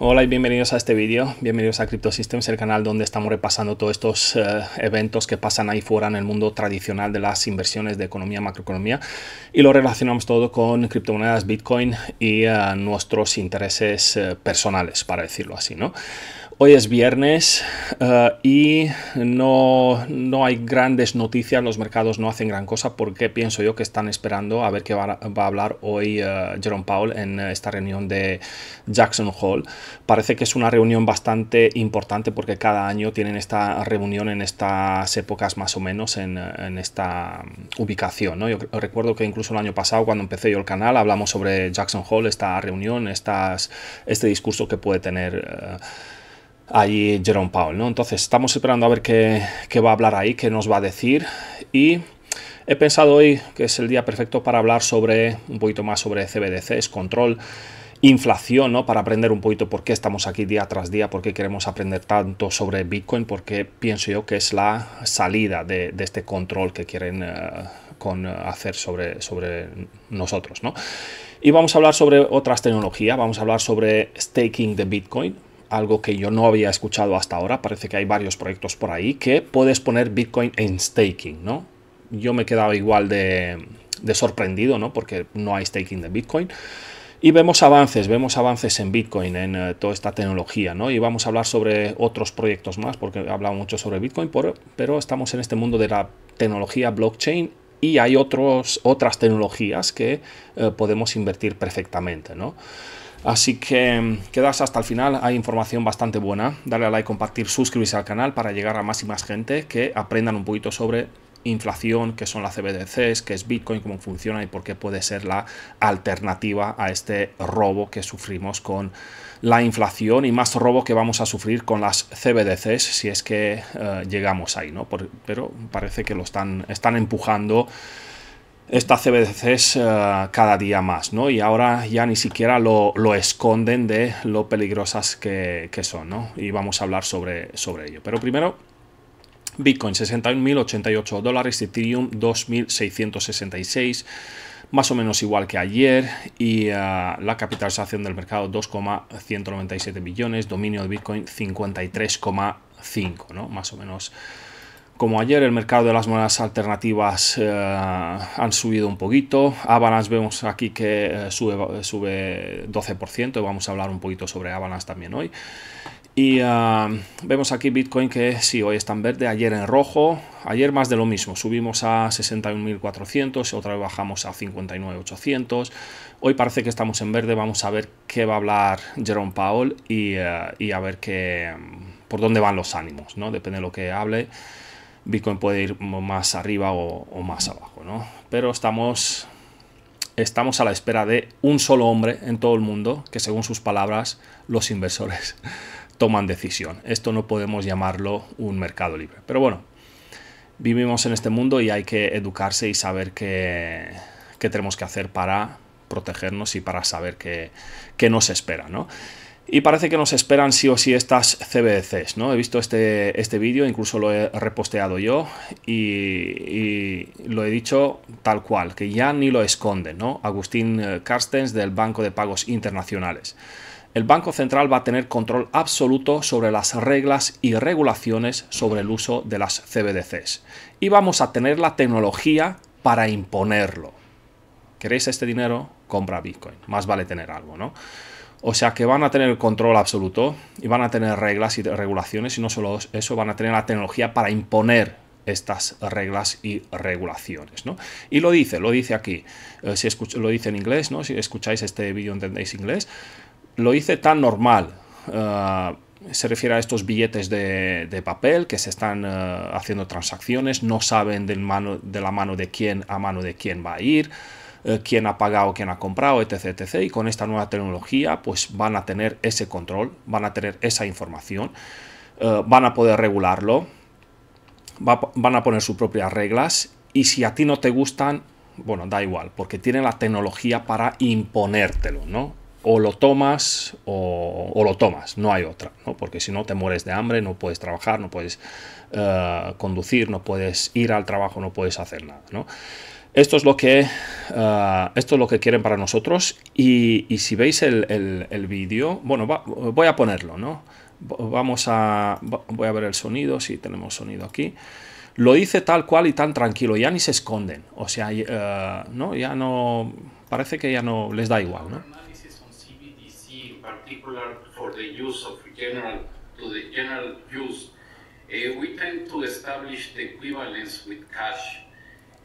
Hola y bienvenidos a este vídeo, bienvenidos a CryptoSystems, el canal donde estamos repasando todos estos eh, eventos que pasan ahí fuera en el mundo tradicional de las inversiones de economía, macroeconomía y lo relacionamos todo con criptomonedas, Bitcoin y eh, nuestros intereses eh, personales, para decirlo así, ¿no? Hoy es viernes eh, y no, hay grandes noticias, los mercados no hacen gran cosa porque pienso yo que están esperando a ver qué va, a hablar hoy eh, Jerome Powell en esta reunión de Jackson Hall. Parece que es una reunión bastante importante porque cada año tienen esta reunión en estas épocas más o menos en, esta ubicación. Yo recuerdo que incluso el año pasado cuando empecé yo el canal hablamos sobre Jackson Hall, esta reunión, estas, este discurso que puede tener... Eh, allí Jerome Powell, ¿no? Entonces estamos esperando a ver qué, va a hablar ahí, qué nos va a decir y he pensado hoy que es el día perfecto para hablar sobre un poquito más sobre CBDCs, control, inflación, ¿no? Para aprender un poquito por qué estamos aquí día tras día, por qué queremos aprender tanto sobre Bitcoin, porque pienso yo que es la salida de, este control que quieren eh, con, hacer sobre, sobre nosotros, ¿no? Y vamos a hablar sobre otras tecnologías, vamos a hablar sobre staking de Bitcoin, algo que yo no había escuchado hasta ahora, parece que hay varios proyectos por ahí, que puedes poner Bitcoin en staking, ¿no? Yo me quedaba igual de, sorprendido, ¿no? Porque no hay staking de Bitcoin. Y vemos avances, vemos avances en Bitcoin, en eh, toda esta tecnología, ¿no? Y vamos a hablar sobre otros proyectos más, porque he hablado mucho sobre Bitcoin, por, pero estamos en este mundo de la tecnología blockchain y hay otros, otras tecnologías que eh, podemos invertir perfectamente, ¿no? Así que mm, quedas hasta el final, hay información bastante buena. Dale a like, compartir, suscribirse al canal para llegar a más y más gente que aprendan un poquito sobre inflación, qué son las CBDCs, qué es Bitcoin, cómo funciona y por qué puede ser la alternativa a este robo que sufrimos con la inflación y más robo que vamos a sufrir con las CBDCs si es que eh, llegamos ahí, ¿no? pero parece que lo están, están empujando estas CBDCs eh, cada día más, ¿no? Y ahora ya ni siquiera lo, esconden de lo peligrosas que, son, ¿no? Y vamos a hablar sobre, sobre ello. Pero primero, Bitcoin 61.088 dólares, Ethereum 2.666 más o menos igual que ayer y eh, la capitalización del mercado 2,197 billones, dominio de Bitcoin 53,5, ¿no? Más o menos como ayer, el mercado de las monedas alternativas eh, han subido un poquito. Avalanche vemos aquí que eh, sube, sube 12%. Vamos a hablar un poquito sobre Avalanche también hoy. Y eh, vemos aquí Bitcoin que sí, hoy está en verde, ayer en rojo, ayer más de lo mismo, subimos a 61.400, otra vez bajamos a 59.800, hoy parece que estamos en verde, vamos a ver qué va a hablar Jerome Powell y, y a ver qué, por dónde van los ánimos, ¿no? depende de lo que hable. Bitcoin puede ir más arriba o, más abajo, ¿no? Pero estamos, estamos a la espera de un solo hombre en todo el mundo que, según sus palabras, los inversores toman decisión. Esto no podemos llamarlo un mercado libre. Pero bueno, vivimos en este mundo y hay que educarse y saber qué, tenemos que hacer para protegernos y para saber qué, qué nos espera, ¿no? Y parece que nos esperan sí o sí estas CBDCs, ¿no? He visto este, este vídeo, incluso lo he reposteado yo y, y, lo he dicho tal cual, que ya ni lo esconden, ¿no? Agustín eh, Carstens del Banco de Pagos Internacionales. El Banco Central va a tener control absoluto sobre las reglas y regulaciones sobre el uso de las CBDCs. Y vamos a tener la tecnología para imponerlo. ¿Queréis este dinero? Compra Bitcoin. Más vale tener algo, ¿no? O sea que van a tener control absoluto y van a tener reglas y regulaciones y no solo eso, van a tener la tecnología para imponer estas reglas y regulaciones, ¿no? Y lo dice, lo dice aquí. Eh, si lo dice en inglés, ¿no? Si escucháis este vídeo entendéis inglés. Lo dice tan normal. Eh, se refiere a estos billetes de, papel que se están eh, haciendo transacciones, no saben del mano, de la mano de quién a mano de quién va a ir. Eh, quién ha pagado, quién ha comprado, etc, etc. Y con esta nueva tecnología pues van a tener ese control, van a tener esa información, eh, van a poder regularlo, van a poner sus propias reglas y si a ti no te gustan, bueno, da igual, porque tienen la tecnología para imponértelo, ¿no? o lo tomas o, lo tomas, no hay otra, ¿no? porque si no te mueres de hambre, no puedes trabajar, no puedes eh, conducir, no puedes ir al trabajo, no puedes hacer nada. ¿no? Esto es lo que, ah, esto es lo que quieren para nosotros. Y, si veis el, el, vídeo, bueno, voy a ponerlo, ¿no? Vamos a, voy a ver el sonido, si tenemos sonido aquí. Lo hice tal cual y tan tranquilo, ya ni se esconden. O sea, eh, ¿no? Ya no, parece que ya no les da igual, ¿no?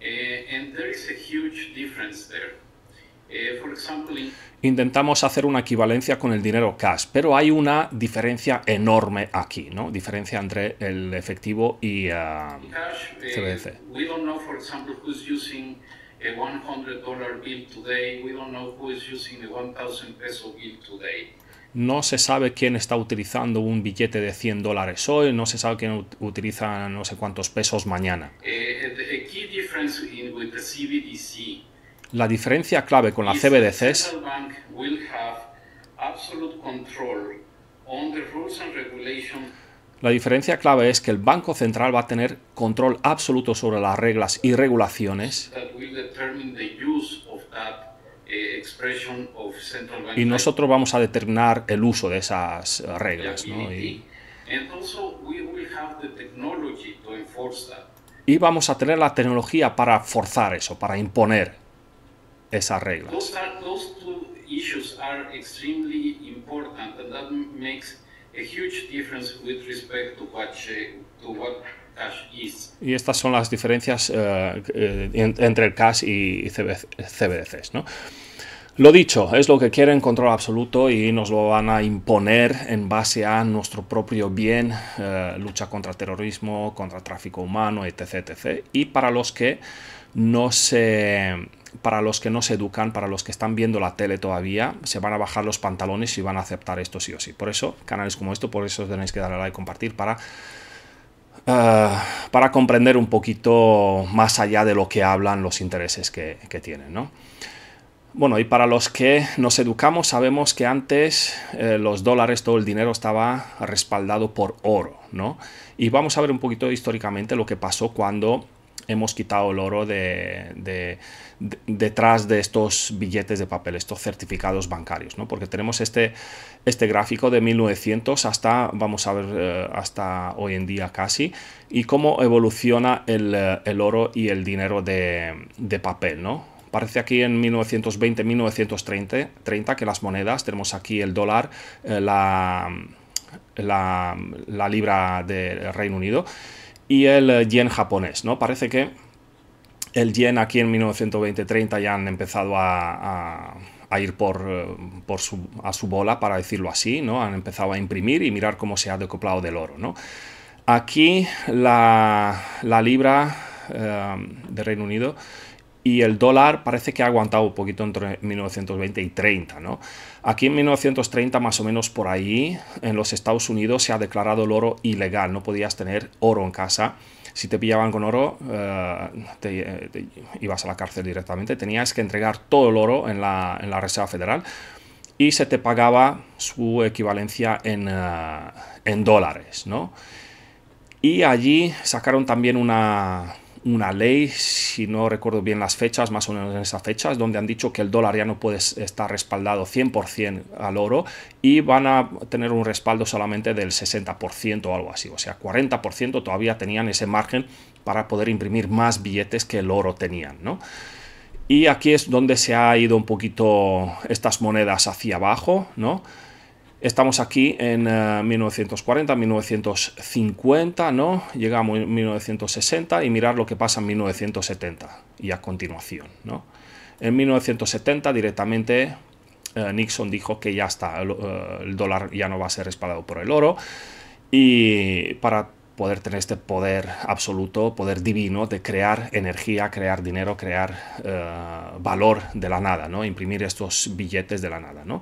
Eh, and there is a huge difference there. Eh, for example, Intentamos hacer una equivalencia con el dinero cash, pero hay una diferencia enorme aquí, ¿no? Diferencia entre el efectivo y uh, um, eh, CBDC. we don't know, for example, who's using a $100 bill today. We don't know who is using a 1,000 peso bill today no se sabe quién está utilizando un billete de 100 dólares hoy, no se sabe quién utiliza no sé cuántos pesos mañana. Eh, la diferencia clave con la CBDC es la diferencia clave es que el Banco Central va a tener control absoluto sobre las reglas y regulaciones eh, y nosotros vamos a determinar el uso de esas reglas. ¿no? Y, vamos a tener la tecnología para forzar eso, para imponer esas reglas. Y estas son las diferencias eh, eh, entre el CAS y CBDCs. ¿no? Lo dicho, es lo que quieren control absoluto y nos lo van a imponer en base a nuestro propio bien, eh, lucha contra terrorismo, contra tráfico humano, etc, etc. Y para los que no se para los que no se educan, para los que están viendo la tele todavía, se van a bajar los pantalones y van a aceptar esto sí o sí. Por eso, canales como esto, por eso tenéis que darle like, y compartir para eh, para comprender un poquito más allá de lo que hablan los intereses que, que tienen, ¿no? Bueno, y para los que nos educamos sabemos que antes eh, los dólares, todo el dinero estaba respaldado por oro, ¿no? Y vamos a ver un poquito históricamente lo que pasó cuando hemos quitado el oro de, detrás de estos billetes de papel, estos certificados bancarios, ¿no? Porque tenemos este, este gráfico de 1900 hasta, vamos a ver, eh, hasta hoy en día casi, y cómo evoluciona el, eh, el oro y el dinero de, papel, ¿no? Parece aquí en 1920-1930 que las monedas, tenemos aquí el dólar, eh, la, la, libra del Reino Unido y el eh, yen japonés, ¿no? Parece que el yen aquí en 1920-30 ya han empezado a, ir por, eh, a su bola, para decirlo así, ¿no? Han empezado a imprimir y mirar cómo se ha decoplado del oro, Aquí la, libra eh, de Reino Unido y el dólar parece que ha aguantado un poquito entre 1920 y 30, ¿no? Aquí en 1930, más o menos por ahí, en los Estados Unidos se ha declarado el oro ilegal, no podías tener oro en casa. Si te pillaban con oro, eh, eh, ibas a la cárcel directamente. Tenías que entregar todo el oro en la, Reserva Federal y se te pagaba su equivalencia en, eh, en dólares, ¿no? Y allí sacaron también una, una ley, si no recuerdo bien las fechas, más o menos en esas fechas, donde han dicho que el dólar ya no puede estar respaldado 100% al oro y van a tener un respaldo solamente del 60% o algo así. O sea, 40% todavía tenían ese margen para poder imprimir más billetes que el oro tenían, ¿no? Y aquí es donde se ha ido un poquito estas monedas hacia abajo, ¿no? Estamos aquí en 1940, eh, 1950, ¿no? Llegamos en 1960 y mirar lo que pasa en 1970 y a continuación, ¿no? En 1970 directamente eh, Nixon dijo que ya está, el, eh, el dólar ya no va a ser respaldado por el oro y para poder tener este poder absoluto, poder divino de crear energía, crear dinero, crear valor de la nada, ¿no? Imprimir estos billetes de la nada, ¿no?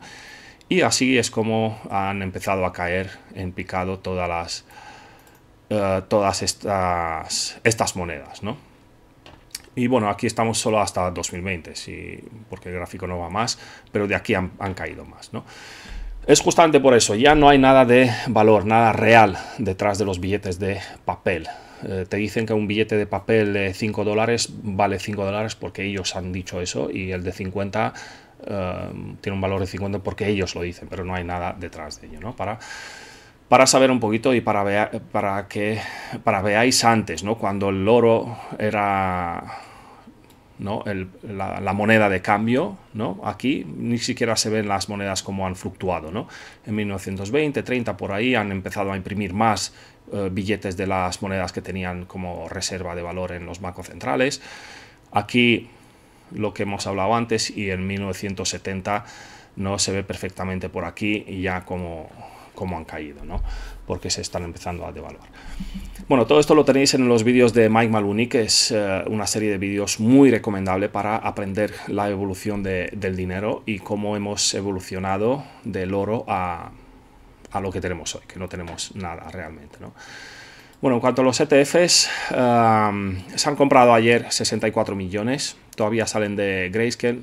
Y así es como han empezado a caer en picado todas eh, todas estas, estas monedas, Y bueno, aquí estamos solo hasta 2020, sí, porque el gráfico no va más, pero de aquí han, caído más, ¿no? Es justamente por eso, ya no hay nada de valor, nada real detrás de los billetes de papel. Eh, te dicen que un billete de papel de 5 dólares vale 5 dólares porque ellos han dicho eso y el de 50 eh, tiene un valor de 50 porque ellos lo dicen, pero no hay nada detrás de ello, ¿no? Para, para saber un poquito y para, para que para veáis antes, ¿no? Cuando el oro era la, moneda de cambio, ¿no? Aquí ni siquiera se ven las monedas como han fluctuado, ¿no? En 1920, 30, por ahí han empezado a imprimir más eh, billetes de las monedas que tenían como reserva de valor en los bancos centrales. Aquí lo que hemos hablado antes y en 1970 no se ve perfectamente por aquí y ya como, han caído, porque se están empezando a devaluar. Bueno, todo esto lo tenéis en los vídeos de Mike Maluni, que es eh, una serie de vídeos muy recomendable para aprender la evolución del dinero y cómo hemos evolucionado del oro a, a lo que tenemos hoy, que no tenemos nada realmente. ¿no? Bueno, en cuanto a los ETFs, se han comprado ayer 64 millones, todavía salen de Grayscale.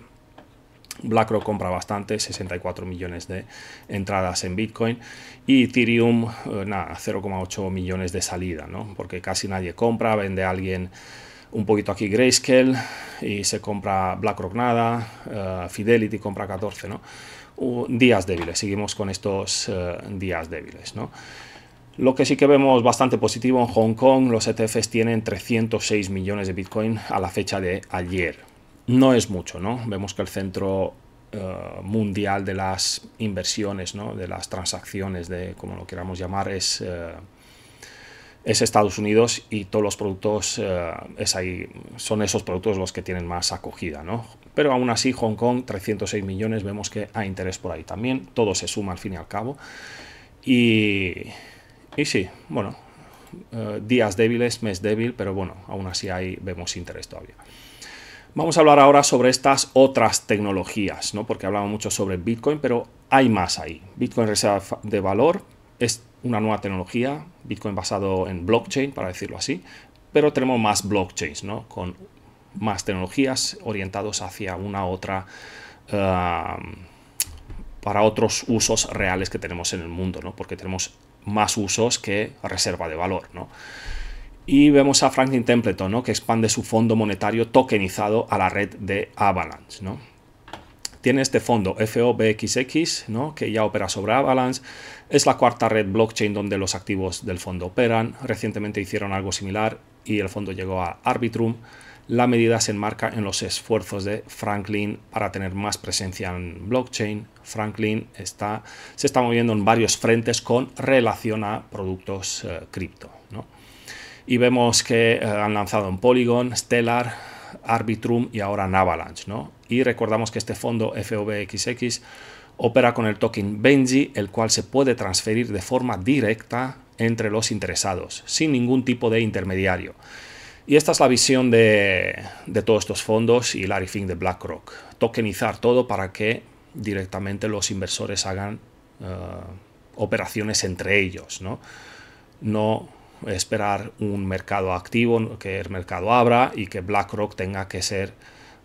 BlackRock compra bastante, 64 millones de entradas en Bitcoin y Ethereum, eh, nada, 0,8 millones de salida, ¿no? Porque casi nadie compra, vende alguien un poquito aquí Grayscale y se compra BlackRock nada, eh, Fidelity compra 14, ¿no? Uh, días débiles, seguimos con estos eh, días débiles, ¿no? Lo que sí que vemos bastante positivo en Hong Kong, los ETFs tienen 306 millones de Bitcoin a la fecha de ayer. No es mucho, ¿no? Vemos que el centro eh, mundial de las inversiones, ¿no? de las transacciones, de como lo queramos llamar, es, eh, Estados Unidos y todos los productos eh, es ahí, son esos productos los que tienen más acogida. ¿no? Pero aún así, Hong Kong, 306 millones, vemos que hay interés por ahí también, todo se suma al fin y al cabo. Y, y sí, bueno, eh, días débiles, mes débil, pero bueno, aún así ahí vemos interés todavía. Vamos a hablar ahora sobre estas otras tecnologías, ¿no? porque hablamos mucho sobre Bitcoin, pero hay más ahí. Bitcoin reserva de valor es una nueva tecnología, Bitcoin basado en blockchain, para decirlo así, pero tenemos más blockchains, ¿no? con más tecnologías orientados hacia una otra eh, para otros usos reales que tenemos en el mundo, ¿no? Porque tenemos más usos que reserva de valor, ¿no? Y vemos a Franklin Templeton, que expande su fondo monetario tokenizado a la red de Avalanche. ¿no? Tiene este fondo FOBXX, ¿no? que ya opera sobre Avalanche. Es la cuarta red blockchain donde los activos del fondo operan. Recientemente hicieron algo similar y el fondo llegó a Arbitrum. La medida se enmarca en los esfuerzos de Franklin para tener más presencia en blockchain. Franklin está, se está moviendo en varios frentes con relación a productos eh, cripto. Y vemos que eh, han lanzado en Polygon, Stellar, Arbitrum y ahora en Avalanche. Y recordamos que este fondo FOBXX opera con el token Benji, el cual se puede transferir de forma directa entre los interesados, sin ningún tipo de intermediario. Y esta es la visión de, todos estos fondos y Larry Fink de BlackRock. Tokenizar todo para que directamente los inversores hagan eh, operaciones entre ellos, ¿no? esperar un mercado activo, que el mercado abra y que BlackRock tenga que ser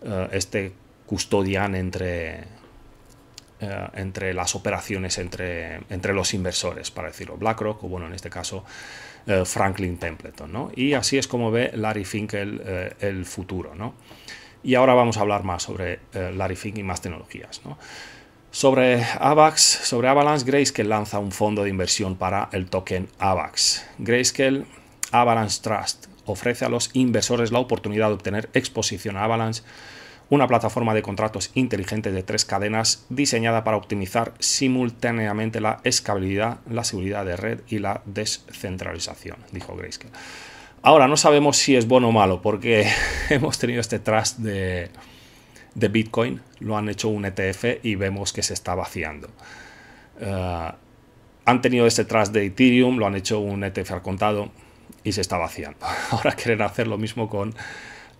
eh, este custodian entre, eh, entre las operaciones entre, entre los inversores, para decirlo. BlackRock, o bueno, en este caso, eh, Franklin Templeton. Y así es como ve Larry Fink el, eh, futuro. Y ahora vamos a hablar más sobre eh, Larry Fink y más tecnologías. ¿no? Sobre AVAX, sobre Avalanche, Grayscale lanza un fondo de inversión para el token AVAX. Grayscale Avalanche Trust ofrece a los inversores la oportunidad de obtener exposición a Avalanche una plataforma de contratos inteligente de tres cadenas diseñada para optimizar simultáneamente la escalabilidad, la seguridad de red y la descentralización, dijo Grayscale. Ahora, no sabemos si es bueno o malo, porque hemos tenido este trust de, Bitcoin, lo han hecho un ETF y vemos que se está vaciando. Eh, han tenido este trust de Ethereum, lo han hecho un ETF al contado y se está vaciando. Ahora quieren hacer lo mismo con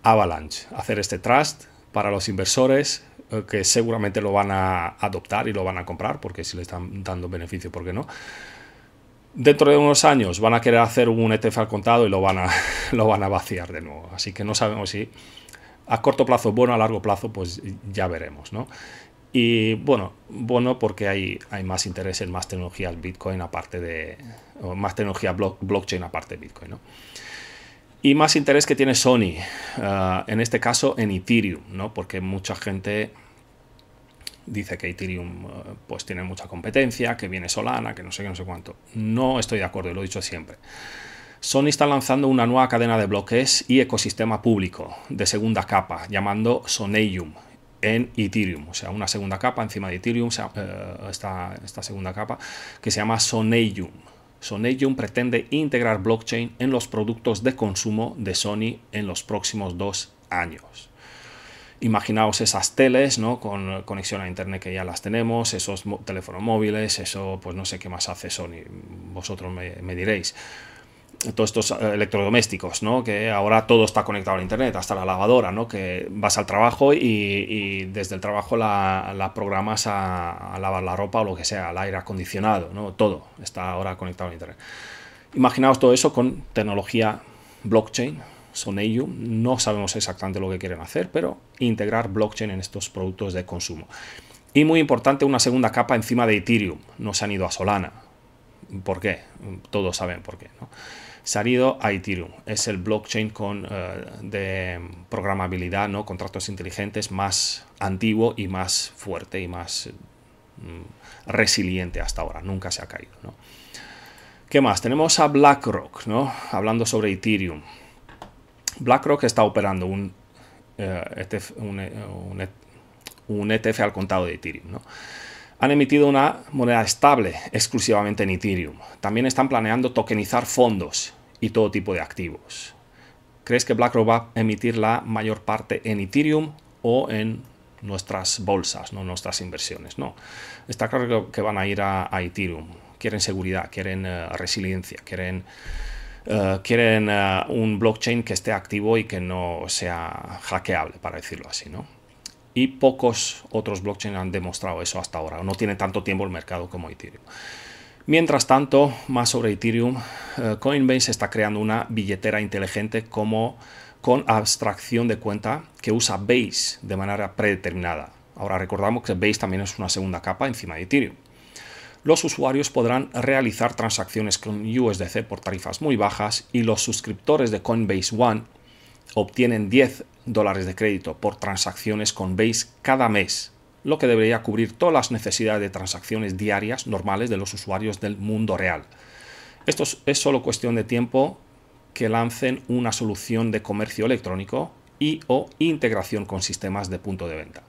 Avalanche, hacer este trust, para los inversores eh, que seguramente lo van a adoptar y lo van a comprar, porque si le están dando beneficio, ¿por qué no? Dentro de unos años van a querer hacer un ETF al contado y lo van a, lo van a vaciar de nuevo. Así que no sabemos si a corto plazo bueno, a largo plazo pues ya veremos, ¿no? Y bueno, bueno porque hay, hay más interés en más tecnologías Bitcoin aparte de, más tecnología blockchain aparte de Bitcoin, y más interés que tiene Sony, ah, en este caso en Ethereum, ¿no? porque mucha gente dice que Ethereum ah, pues tiene mucha competencia, que viene Solana, que no sé qué, no sé cuánto. No estoy de acuerdo, lo he dicho siempre. Sony está lanzando una nueva cadena de bloques y ecosistema público de segunda capa, llamando Soneium en Ethereum, o sea, una segunda capa encima de Ethereum, eh, esta, esta segunda capa, que se llama Soneium. Sonegium pretende integrar blockchain en los productos de consumo de Sony en los próximos dos años. Imaginaos esas teles, Con conexión a internet que ya las tenemos, esos teléfonos móviles, eso, pues no sé qué más hace Sony, vosotros me diréis todos estos eh, electrodomésticos, ¿no? Que ahora todo está conectado a Internet, hasta la lavadora, ¿no? Que vas al trabajo y, desde el trabajo la, programas a, lavar la ropa o lo que sea, el aire acondicionado, ¿no? Todo está ahora conectado a Internet. Imaginaos todo eso con tecnología blockchain, Son Soneium. No sabemos exactamente lo que quieren hacer, pero integrar blockchain en estos productos de consumo. Y muy importante, una segunda capa encima de Ethereum. No se han ido a Solana, ¿Por qué? Todos saben por qué. ¿no? Salido a Ethereum, es el blockchain eh, de programabilidad, ¿no? contratos inteligentes más antiguo y más fuerte y más mm, resiliente hasta ahora, nunca se ha caído. ¿Qué más? Tenemos a BlackRock, ¿no? hablando sobre Ethereum. BlackRock está operando un, ETF, eh, e un ETF eh, e e al contado de Ethereum. ¿no? han emitido una moneda estable exclusivamente en Ethereum. También están planeando tokenizar fondos y todo tipo de activos. ¿Crees que BlackRock va a emitir la mayor parte en Ethereum o en nuestras bolsas, no nuestras inversiones? No. Está claro que van a ir a, Ethereum. Quieren seguridad, quieren eh, resiliencia, quieren, eh, quieren eh, un blockchain que esté activo y que no sea hackeable, para decirlo así, ¿no? y pocos otros blockchains han demostrado eso hasta ahora. No tiene tanto tiempo el mercado como Ethereum. Mientras tanto, más sobre Ethereum, eh, Coinbase está creando una billetera inteligente como con abstracción de cuenta que usa Base de manera predeterminada. Ahora recordamos que Base también es una segunda capa encima de Ethereum. Los usuarios podrán realizar transacciones con USDC por tarifas muy bajas y los suscriptores de Coinbase One obtienen 10 dólares de crédito por transacciones con Base cada mes, lo que debería cubrir todas las necesidades de transacciones diarias normales de los usuarios del mundo real. Esto es solo cuestión de tiempo que lancen una solución de comercio electrónico y o integración con sistemas de punto de venta.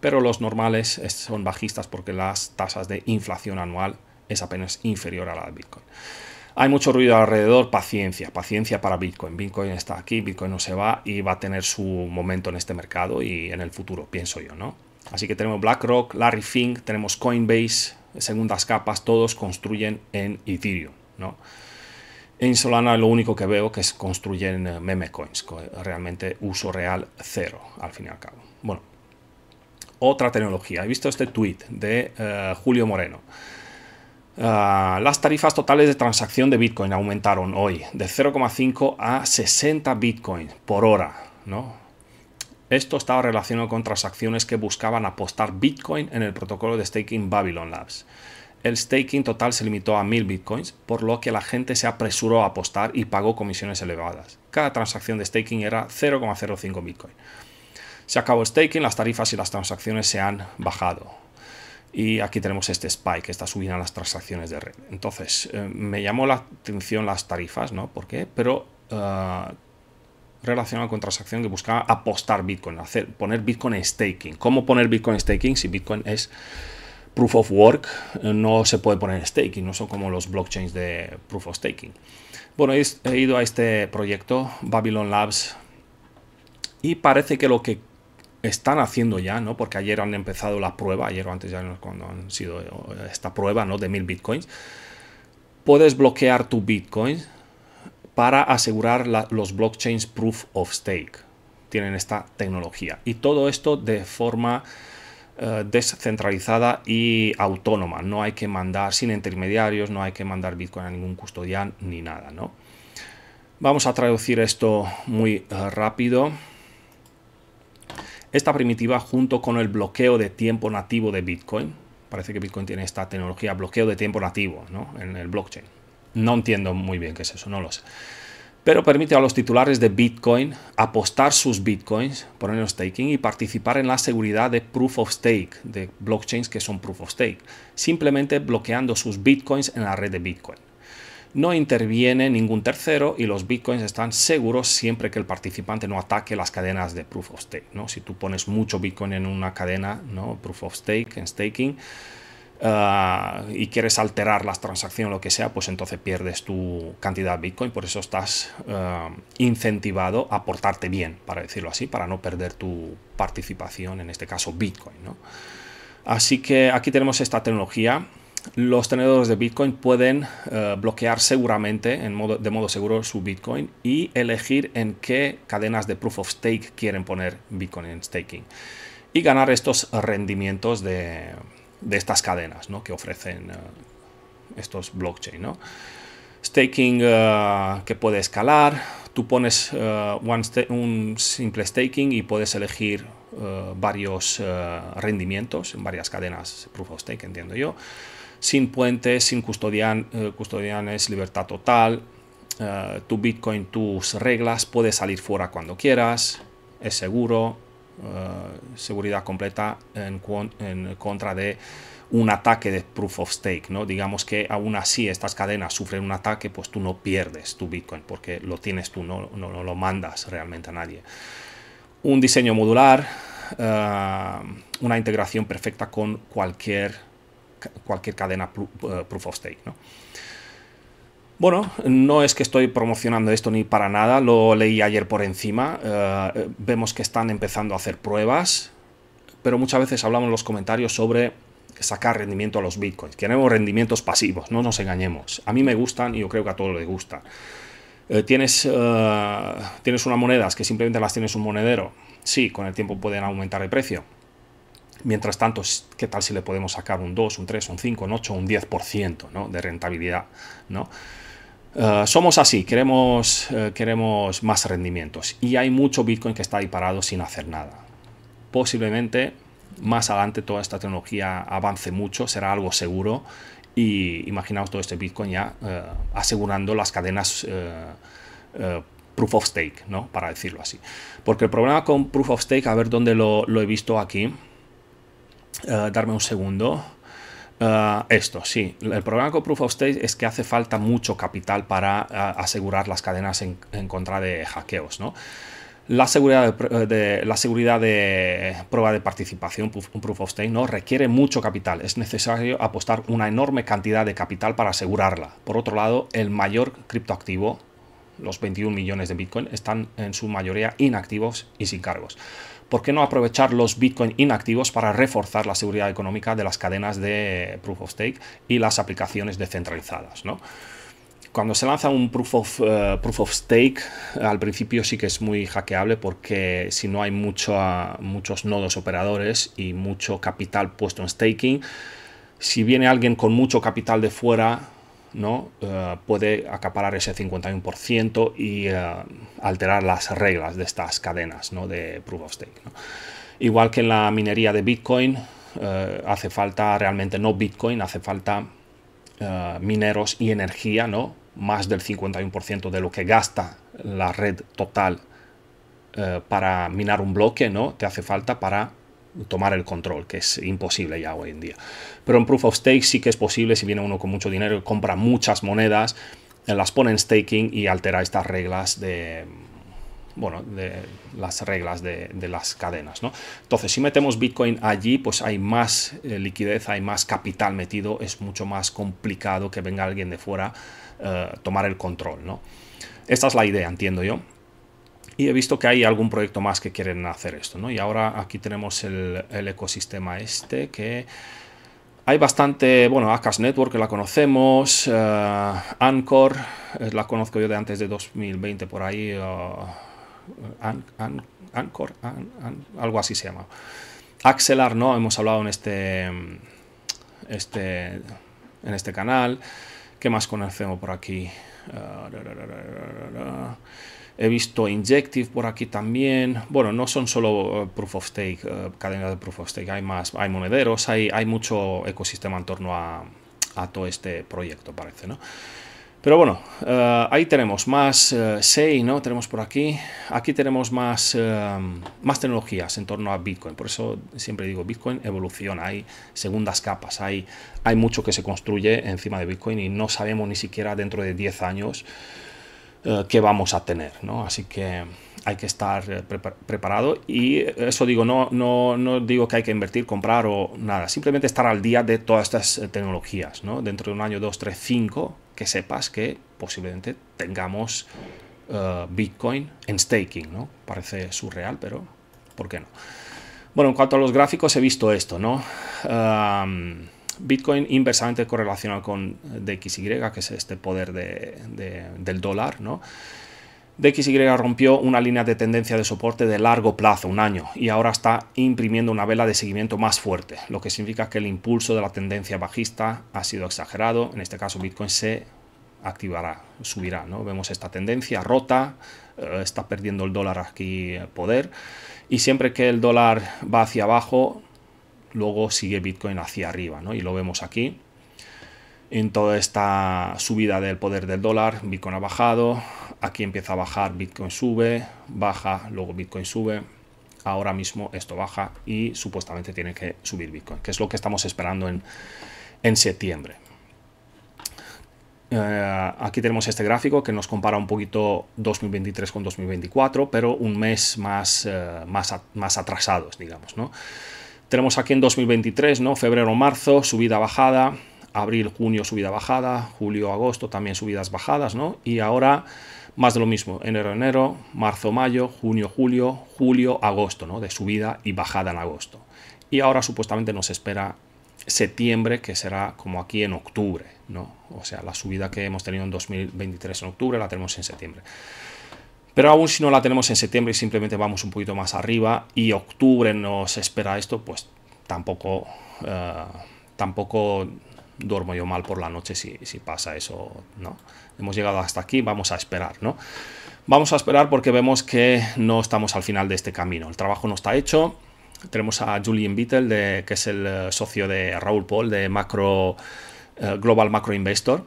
Pero los normales son bajistas porque las tasas de inflación anual es apenas inferior a la de Bitcoin. Hay mucho ruido alrededor, paciencia, paciencia para Bitcoin. Bitcoin está aquí, Bitcoin no se va y va a tener su momento en este mercado y en el futuro, pienso yo, ¿no? Así que tenemos BlackRock, Larry Fink, tenemos Coinbase, segundas capas, todos construyen en Ethereum, ¿no? En Solana lo único que veo que es construyen eh, meme coins, realmente uso real cero, al fin y al cabo. Bueno, otra tecnología. He visto este tweet de eh, Julio Moreno. Ah, las tarifas totales de transacción de Bitcoin aumentaron hoy de 0,5 a 60 Bitcoin por hora, Esto estaba relacionado con transacciones que buscaban apostar Bitcoin en el protocolo de staking Babylon Labs. El staking total se limitó a 1000 Bitcoins, por lo que la gente se apresuró a apostar y pagó comisiones elevadas. Cada transacción de staking era 0,05 Bitcoin. Se acabó el staking, las tarifas y las transacciones se han bajado. Y aquí tenemos este spike, está subiendo a las transacciones de red. Entonces, eh, me llamó la atención las tarifas, ¿no? ¿Por qué? Pero eh, relacionado con transacción que buscaba apostar Bitcoin, hacer, poner Bitcoin en staking. ¿Cómo poner Bitcoin en staking si Bitcoin es proof of work? Eh, no se puede poner en staking, no son como los blockchains de proof of staking. Bueno, he ido a este proyecto, Babylon Labs, y parece que lo que están haciendo ya, ¿no? Porque ayer han empezado la prueba, ayer o antes ya cuando han sido eh, esta prueba, ¿no? De mil bitcoins. Puedes bloquear tu bitcoin para asegurar los blockchains proof of stake. Tienen esta tecnología. Y todo esto de forma eh, descentralizada y autónoma. No hay que mandar sin intermediarios, no hay que mandar bitcoin a ningún custodian ni nada, ¿no? Vamos a traducir esto muy eh, rápido. Esta primitiva junto con el bloqueo de tiempo nativo de Bitcoin, parece que Bitcoin tiene esta tecnología, bloqueo de tiempo nativo ¿no? en el blockchain. No entiendo muy bien qué es eso, no lo sé. Pero permite a los titulares de Bitcoin apostar sus Bitcoins, poner staking y participar en la seguridad de proof of stake, de blockchains que son proof of stake, simplemente bloqueando sus Bitcoins en la red de Bitcoin no interviene ningún tercero y los bitcoins están seguros siempre que el participante no ataque las cadenas de proof of stake. ¿no? Si tú pones mucho bitcoin en una cadena, proof of stake, en staking, ah, y quieres alterar las transacciones, lo que sea, pues entonces pierdes tu cantidad de bitcoin. Por eso estás ah, incentivado a portarte bien, para decirlo así, para no perder tu participación, en este caso bitcoin. Así que aquí tenemos esta tecnología los tenedores de Bitcoin pueden eh, bloquear seguramente, de modo seguro, su Bitcoin y elegir en qué cadenas de proof of stake quieren poner Bitcoin en staking y ganar estos rendimientos de, estas cadenas ¿no? que ofrecen eh, estos blockchain. Staking eh, que puede escalar, tú pones un simple staking y puedes elegir varios rendimientos en varias cadenas proof of stake, entiendo yo sin puentes, sin eh, custodianes, libertad total, eh, tu Bitcoin, tus reglas, puedes salir fuera cuando quieras, es seguro, eh, seguridad completa en, contra de un ataque de proof of stake, ¿no? Digamos que aún así estas cadenas sufren un ataque, pues tú no pierdes tu Bitcoin porque lo tienes tú, no lo mandas realmente a nadie. Un diseño modular, una integración perfecta con cualquier cualquier cadena eh, proof of stake. ¿no? Bueno, no es que estoy promocionando esto ni para nada, lo leí ayer por encima, eh, vemos que están empezando a hacer pruebas, pero muchas veces hablamos en los comentarios sobre sacar rendimiento a los bitcoins, queremos rendimientos pasivos, no nos engañemos, a mí me gustan y yo creo que a todos les gusta eh, tienes, tienes unas monedas que simplemente las tienes un monedero, sí, con el tiempo pueden aumentar el precio, Mientras tanto, ¿qué tal si le podemos sacar un 2, un 3, un 5, un 8, un 10% ¿no? de rentabilidad? ¿no? Eh, somos así, queremos, eh, queremos más rendimientos. Y hay mucho Bitcoin que está ahí parado sin hacer nada. Posiblemente más adelante toda esta tecnología avance mucho, será algo seguro. Y imaginaos todo este Bitcoin ya eh, asegurando las cadenas proof of stake, Para decirlo así. Porque el problema con proof of stake, a ver dónde lo he visto aquí eh, darme un segundo. Eh, esto, sí. El problema con Proof of Stake es que hace falta mucho capital para eh, asegurar las cadenas en, contra de hackeos, La seguridad de, la seguridad de prueba de participación, un proof of stake, ¿no? requiere mucho capital. Es necesario apostar una enorme cantidad de capital para asegurarla. Por otro lado, el mayor criptoactivo, los 21 millones de Bitcoin, están en su mayoría inactivos y sin cargos. ¿por qué no aprovechar los Bitcoin inactivos para reforzar la seguridad económica de las cadenas de Proof of Stake y las aplicaciones descentralizadas? cuando se lanza un proof of, eh, proof of stake, al principio sí que es muy hackeable porque si no hay muchos nodos operadores y mucho capital puesto en staking, si viene alguien con mucho capital de fuera, ¿no? Eh, puede acaparar ese 51% y eh, alterar las reglas de estas cadenas ¿no? de proof of stake. Igual que en la minería de Bitcoin, eh, hace falta realmente no Bitcoin, hace falta mineros y energía, ¿no? más del 51% de lo que gasta la red total para minar un bloque, ¿no? te hace falta para tomar el control, que es imposible ya hoy en día. Pero en Proof of Stake sí que es posible si viene uno con mucho dinero compra muchas monedas, eh, las pone en staking y altera estas reglas de, bueno, de las reglas de, las cadenas. ¿no? Entonces, si metemos Bitcoin allí, pues hay más eh, liquidez, hay más capital metido, es mucho más complicado que venga alguien de fuera eh, tomar el control. ¿no? Esta es la idea, entiendo yo y he visto que hay algún proyecto más que quieren hacer esto, ¿no? Y ahora aquí tenemos el, ecosistema este que... Hay bastante, bueno, Akash Network que la conocemos, eh, Anchor, eh, la conozco yo de antes de 2020 por ahí, uh, Anchor, algo así se llama. Axelar, ¿no? Hemos hablado en este, este, en este canal. ¿Qué más conocemos por aquí? Eh, He visto Injective por aquí también. Bueno, no son solo eh, Proof of Stake, eh, cadena cadenas de Proof of Stake, hay más, hay monederos, hay, mucho ecosistema en torno a, todo este proyecto, parece, ¿no? Pero bueno, eh, ahí tenemos más uh, ¿no? Tenemos por aquí. Aquí tenemos más, más tecnologías en torno a Bitcoin. Por eso siempre digo, Bitcoin evoluciona. Hay segundas capas, hay, hay mucho que se construye encima de Bitcoin y no sabemos ni siquiera dentro de 10 años eh, que vamos a tener, ¿no? Así que hay que estar eh, preparado y eso digo, no, no, no digo que hay que invertir, comprar o nada, simplemente estar al día de todas estas eh, tecnologías, ¿no? Dentro de un año, dos, tres, cinco, que sepas que posiblemente tengamos Bitcoin en staking, ¿no? Parece surreal, pero ¿por qué no? Bueno, en cuanto a los gráficos, he visto esto, ¿no? Bitcoin inversamente correlacional con eh, DXY, que es este poder del dólar, ¿no? DXY rompió una línea de tendencia de soporte de largo plazo, un año, y ahora está imprimiendo una vela de seguimiento más fuerte, lo que significa que el impulso de la tendencia bajista ha sido exagerado. En este caso, Bitcoin se activará, subirá. ¿no? Vemos esta tendencia rota, eh, está perdiendo el dólar aquí eh, poder, y siempre que el dólar va hacia abajo, luego sigue Bitcoin hacia arriba, ¿no? Y lo vemos aquí. En toda esta subida del poder del dólar, Bitcoin ha bajado, aquí empieza a bajar, Bitcoin sube, baja, luego Bitcoin sube, ahora mismo esto baja y supuestamente tiene que subir Bitcoin, que es lo que estamos esperando en, septiembre. Eh, aquí tenemos este gráfico que nos compara un poquito 2023 con 2024, pero un mes más, eh, más, más atrasados, digamos, ¿no? Tenemos aquí en 2023, ¿no? Febrero-marzo, subida-bajada, abril-junio, subida-bajada, julio-agosto también subidas-bajadas, ¿no? Y ahora más de lo mismo, enero-enero, marzo-mayo, junio-julio, julio-agosto, ¿no? De subida y bajada en agosto. Y ahora supuestamente nos espera septiembre, que será como aquí en octubre, ¿no? O sea, la subida que hemos tenido en 2023 en octubre la tenemos en septiembre. Pero aún si no la tenemos en septiembre y simplemente vamos un poquito más arriba y octubre nos espera esto, pues tampoco, eh, tampoco duermo yo mal por la noche si, pasa eso, ¿no? Hemos llegado hasta aquí, vamos a esperar, ¿no? Vamos a esperar porque vemos que no estamos al final de este camino. El trabajo no está hecho. Tenemos a Julian Beatle, que es el eh, socio de Raúl Paul, de Macro, eh, Global Macro Investor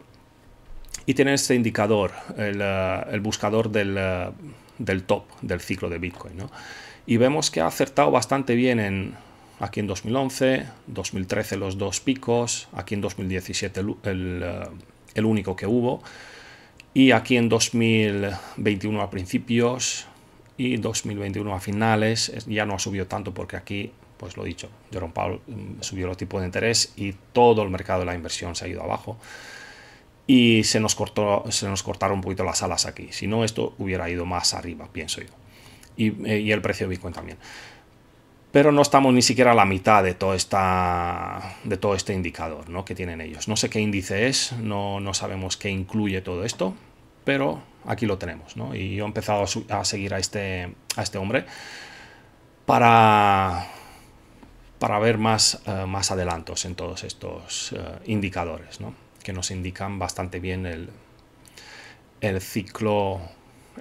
y tiene este indicador, el, eh, buscador eh, del, top del ciclo de Bitcoin. Y vemos que ha acertado bastante bien en, aquí en 2011, 2013 los dos picos, aquí en 2017 eh, el, único que hubo, y aquí en 2021 a principios y 2021 a finales, ya no ha subido tanto porque aquí pues lo dicho, Jerome Powell mm, subió los tipos de interés y todo el mercado de la inversión se ha ido abajo y se nos, cortó, se nos cortaron un poquito las alas aquí. Si no, esto hubiera ido más arriba, pienso yo. Y, eh, el precio de Bitcoin también. Pero no estamos ni siquiera a la mitad de todo, esta, de todo este indicador ¿no? que tienen ellos. No sé qué índice es, no, no sabemos qué incluye todo esto, pero aquí lo tenemos. Y yo he empezado a, seguir a este, a este hombre para, para ver más, eh, más adelantos en todos estos eh, indicadores. ¿no? que nos indican bastante bien el, ciclo,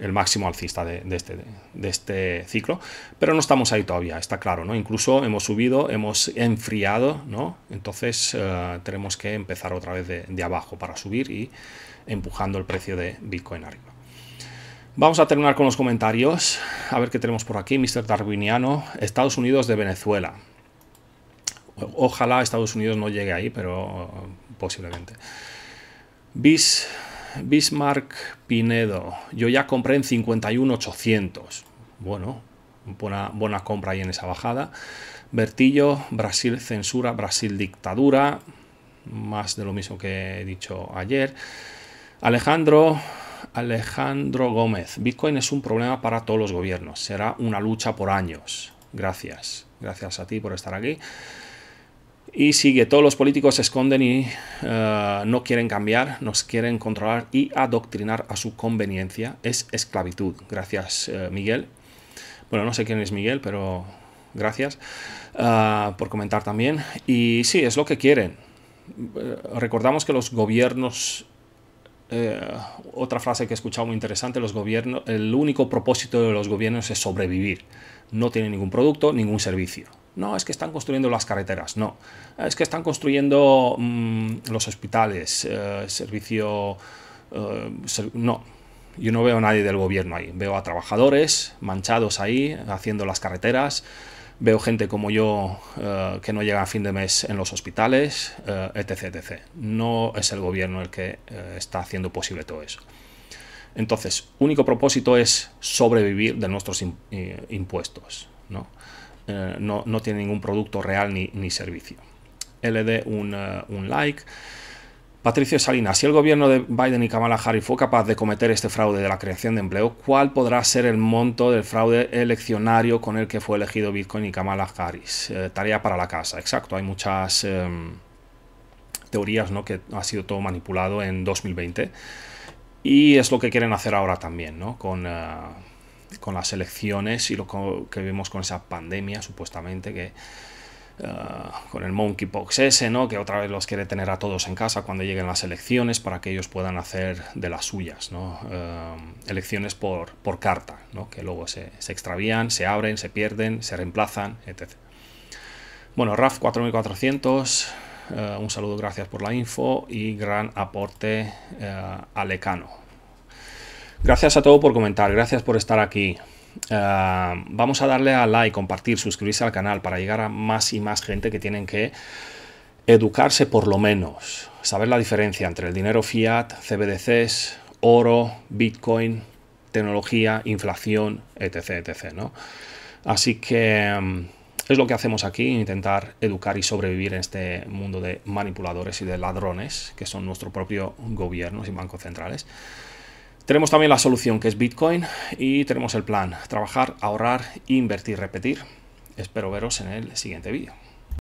el máximo alcista este, de, este, ciclo. Pero no estamos ahí todavía, está claro, ¿no? Incluso hemos subido, hemos enfriado, ¿no? Entonces eh, tenemos que empezar otra vez de, abajo para subir y empujando el precio de Bitcoin arriba. Vamos a terminar con los comentarios. A ver qué tenemos por aquí. Mr. Darwiniano, Estados Unidos de Venezuela. Ojalá Estados Unidos no llegue ahí, pero posiblemente. Bis, Bismarck Pinedo, yo ya compré en 51,800. Bueno, buena, buena compra ahí en esa bajada. Bertillo, Brasil censura, Brasil dictadura, más de lo mismo que he dicho ayer. Alejandro, Alejandro Gómez, Bitcoin es un problema para todos los gobiernos, será una lucha por años. Gracias, gracias a ti por estar aquí. Y sigue, todos los políticos se esconden y eh, no quieren cambiar, nos quieren controlar y adoctrinar a su conveniencia. Es esclavitud. Gracias, eh, Miguel. Bueno, no sé quién es Miguel, pero gracias eh, por comentar también. Y sí, es lo que quieren. recordamos que los gobiernos... otra frase que he escuchado muy interesante, los gobiernos, el único propósito de los gobiernos es sobrevivir. No tienen ningún producto, ningún servicio no, es que están construyendo las carreteras, no. Es que están construyendo mm, los hospitales, eh, servicio... Eh, no, yo no veo a nadie del gobierno ahí. Veo a trabajadores manchados ahí, haciendo las carreteras. Veo gente como yo eh, que no llega a fin de mes en los hospitales, etc, etc. No es el gobierno el que está haciendo posible todo eso. Entonces, único propósito es sobrevivir de nuestros impuestos. ¿no? Eh, no, tiene ningún producto real ni, servicio. LD un, eh, un like. Patricio Salinas, si el gobierno de Biden y Kamala Harris fue capaz de cometer este fraude de la creación de empleo, ¿cuál podrá ser el monto del fraude eleccionario con el que fue elegido Bitcoin y Kamala Harris? Eh, tarea para la casa, exacto. Hay muchas em, teorías ¿no? que ha sido todo manipulado en 2020 y es lo que quieren hacer ahora también, ¿no? Con con las elecciones y lo que vimos con esa pandemia, supuestamente, que ah, con el monkeypox ese, Que otra vez los quiere tener a todos en casa cuando lleguen las elecciones para que ellos puedan hacer de las suyas, ah, elecciones por, carta, Que luego se, extravían, se abren, se pierden, se reemplazan, etc. Bueno, RAF 4400, ah, un saludo, gracias por la info y gran aporte alecano. Gracias a todos por comentar, gracias por estar aquí. Eh, vamos a darle a like, compartir, suscribirse al canal para llegar a más y más gente que tienen que educarse por lo menos, saber la diferencia entre el dinero fiat, CBDCs, oro, Bitcoin, tecnología, inflación, etc. etc Así que mm, es lo que hacemos aquí, intentar educar y sobrevivir en este mundo de manipuladores y de ladrones, que son nuestro propio gobiernos y bancos centrales. Tenemos también la solución que es Bitcoin y tenemos el plan, trabajar, ahorrar, invertir, repetir. Espero veros en el siguiente vídeo.